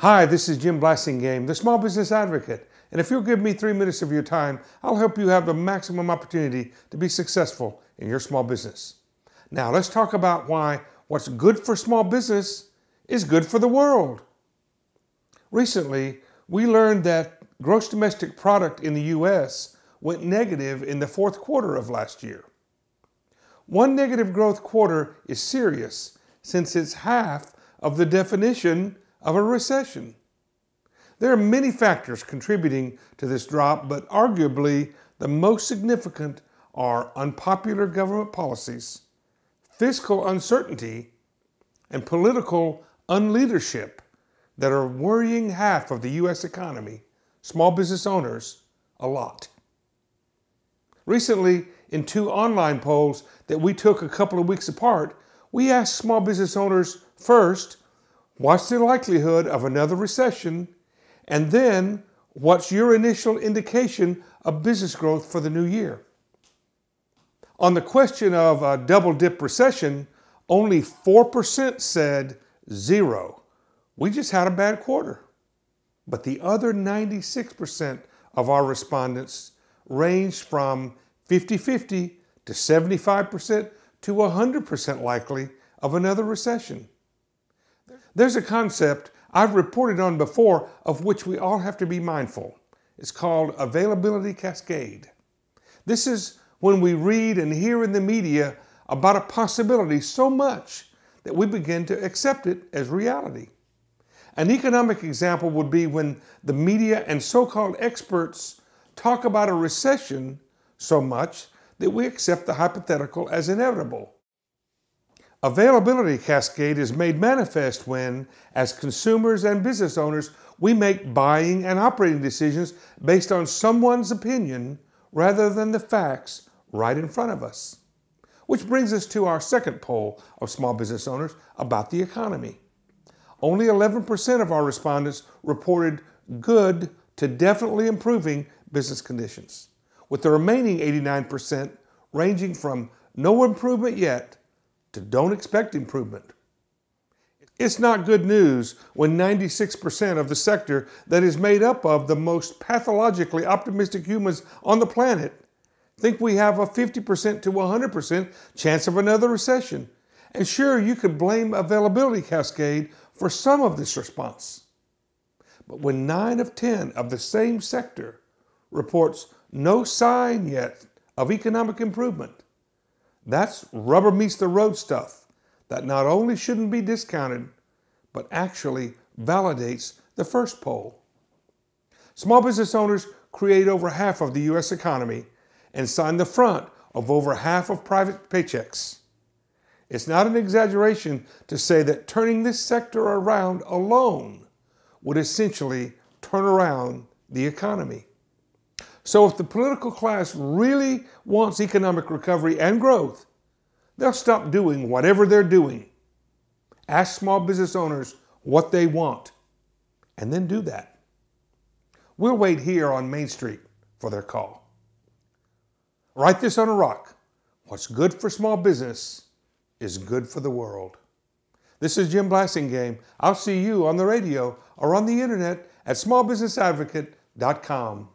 Hi, this is Jim Blassingame, the Small Business Advocate, and if you'll give me three minutes of your time, I'll help you have the maximum opportunity to be successful in your small business. Now, let's talk about why what's good for small business is good for the world. Recently, we learned that gross domestic product in the U.S. went negative in the fourth quarter of last year. One negative growth quarter is serious since it's half of the definition of a recession. There are many factors contributing to this drop, but arguably the most significant are unpopular government policies, fiscal uncertainty, and political unleadership that are worrying half of the U.S. economy, small business owners, a lot. Recently, in two online polls that we took a couple of weeks apart, we asked small business owners first What's the likelihood of another recession? And then, what's your initial indication of business growth for the new year? On the question of a double dip recession, only 4% said zero. We just had a bad quarter. But the other 96% of our respondents ranged from 50 50 to 75% to 100% likely of another recession. There's a concept I've reported on before of which we all have to be mindful. It's called availability cascade. This is when we read and hear in the media about a possibility so much that we begin to accept it as reality. An economic example would be when the media and so called experts talk about a recession so much that we accept the hypothetical as inevitable. Availability cascade is made manifest when, as consumers and business owners, we make buying and operating decisions based on someone's opinion rather than the facts right in front of us. Which brings us to our second poll of small business owners about the economy. Only 11% of our respondents reported good to definitely improving business conditions, with the remaining 89% ranging from no improvement yet to don't expect improvement. It's not good news when 96% of the sector that is made up of the most pathologically optimistic humans on the planet think we have a 50% to 100% chance of another recession. And sure, you could blame availability cascade for some of this response. But when 9 of 10 of the same sector reports no sign yet of economic improvement, that's rubber meets the road stuff that not only shouldn't be discounted, but actually validates the first poll. Small business owners create over half of the U.S. economy and sign the front of over half of private paychecks. It's not an exaggeration to say that turning this sector around alone would essentially turn around the economy. So if the political class really wants economic recovery and growth, they'll stop doing whatever they're doing. Ask small business owners what they want, and then do that. We'll wait here on Main Street for their call. Write this on a rock. What's good for small business is good for the world. This is Jim Blassingame. I'll see you on the radio or on the internet at smallbusinessadvocate.com.